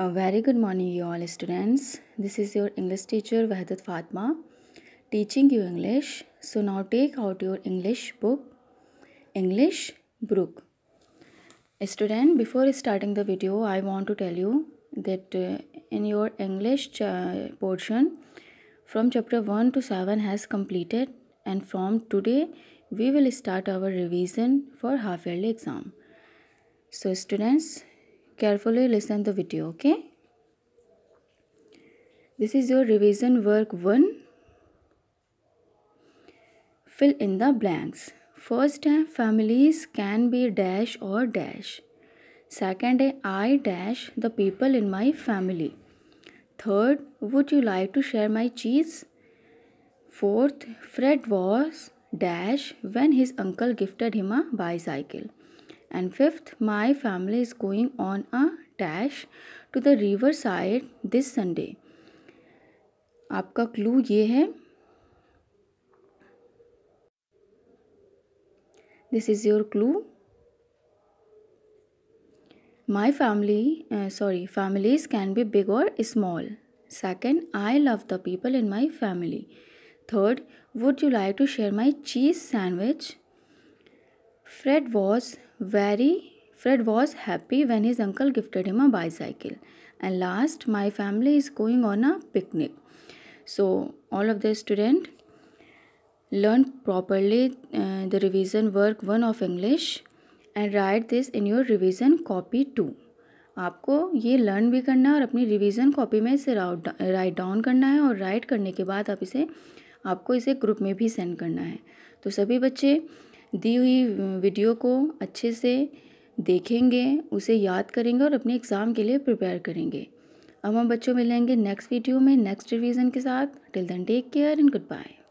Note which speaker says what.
Speaker 1: A very good morning, you all students. This is your English teacher Vahdat Fatma teaching you English. So now take out your English book, English book. Student, before starting the video, I want to tell you that uh, in your English portion from chapter 1 to 7 has completed and from today we will start our revision for half yearly exam. So students, Carefully listen the video, okay? This is your revision work 1. Fill in the blanks. First, families can be dash or dash. Second, I dash the people in my family. Third, would you like to share my cheese? Fourth, Fred was dash when his uncle gifted him a bicycle and fifth my family is going on a dash to the river side this sunday आपका clue ये है this is your clue my family uh, sorry families can be big or small second i love the people in my family third would you like to share my cheese sandwich Fred was very Fred was happy when his uncle gifted him a bicycle and last my family is going on a picnic so all of the student learn properly the revision work one of English and write this in your revision copy to आपको ये learn भी करना है और अपनी revision copy में इसे write down करना है और राइट करने के बाद आप इसे आपको इसे ग्रुप में भी सेंड करना है तो सभी बच्चे दी हुई वीडियो को अच्छे से देखेंगे उसे याद करेंगे और अपने एग्ज़ाम के लिए प्रिपेयर करेंगे अब हम बच्चों मिलेंगे नेक्स्ट वीडियो में नेक्स्ट रिवीजन के साथ till then take care and good bye